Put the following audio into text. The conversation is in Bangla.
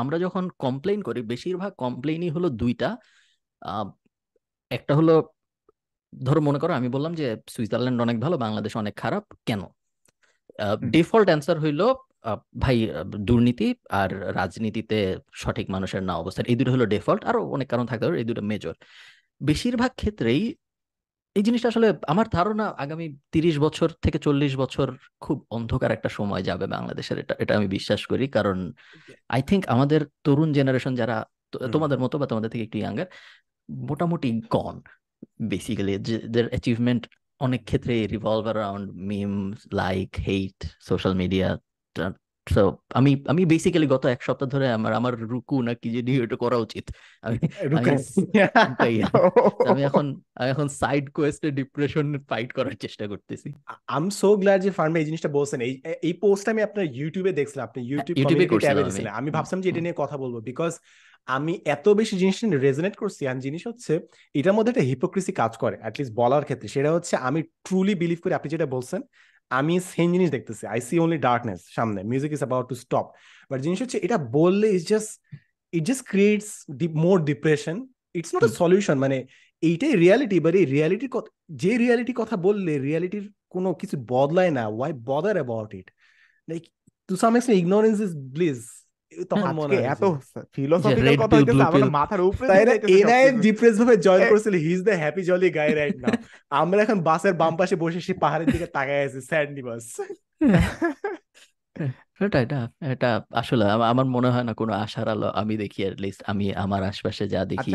আমরা যখন কমপ্লেন করি বেশিরভাগ কমপ্লেনই হলো দুইটা একটা হলো ধরো মনে করো আমি বললাম যে সুইজারল্যান্ড অনেক ভালো বাংলাদেশ অনেক খারাপ কেন ডিফল্ট অ্যান্সার হইল ভাই দুর্নীতি আর রাজনীতিতে সঠিক মানুষের না অবস্থা এই দুটো হলো ডিফল্ট আরো অনেক কারণ থাকতে পারে এই দুটো মেজর বেশিরভাগ ক্ষেত্রেই এই জিনিসটা আসলে আমার ধারণা আগামী তিরিশ বছর থেকে চল্লিশ বছর খুব অন্ধকার একটা সময় যাবে বাংলাদেশের এটা এটা আমি বিশ্বাস করি কারণ আই থিঙ্ক আমাদের তরুণ জেনারেশন যারা তোমাদের মতো বা তোমাদের থেকে একটু ইয়াঙ্গার মোটামুটি গন বেসিক্যালি যাদের অ্যাচিভমেন্ট অনেক ক্ষেত্রে revolve around meme like hate social media so আমি আমি বেসিক্যালি গত এক সপ্তাহ ধরে আমার আমার রুকু না কি যে এটা করা উচিত আমি আমি এখন এখন সাইড কোয়েস্টে ডিপ্রেশন ফাইট করার চেষ্টা করতেছি আই এম সো গ্ল্যাড যে ফার্মে এই জিনিসটা বলছেন এই এই পোস্ট আমি আপনার ইউটিউবে দেখছিলাম আপনি ইউটিউব হ্যাঁ, ইউটিউবে আমি ভাবছিলাম যে এটা নিয়ে কথা বলবো বিকজ আমি এত বেশি জিনিসটা রেজনেট করছি আর জিনিস হচ্ছে এটার মধ্যে একটা হিপোক্রিসি কাজ করে অ্যাটলিস্ট বলার ক্ষেত্রে সেটা হচ্ছে আমি ট্রুলি বিলিভ করি আপনি যেটা বলছেন আমি সেম জিনিস দেখতেছি আই সি অনলি ডার্কনেস সামনে music is about to stop but জিনিস হচ্ছে এটা বললে it's just it just creates deep more depression it's not a solution মানে এইটাই রিয়ালিটি বাট এই রিয়ালিটির যে রিয়ালিটি কথা বললে রিয়ালিটির কোনো কিছু বদলায় না why bother about it like to some extent ignorance is bliss আমার জলি রাইট আমরা এখন বাসের বাম পাশে বসে পাহাড়ের দিকে তাকায় এটা এটা আসলে আমার মনে হয় না কোনো আশার আলো আমি দেখি লিস্ট আমি আমার আশপাশে যা দেখি আচ্ছা